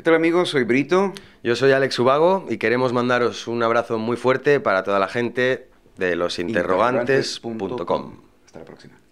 ¿Qué tal amigos? Soy Brito. Yo soy Alex Ubago y queremos mandaros un abrazo muy fuerte para toda la gente de losinterrogantes.com. Hasta la próxima.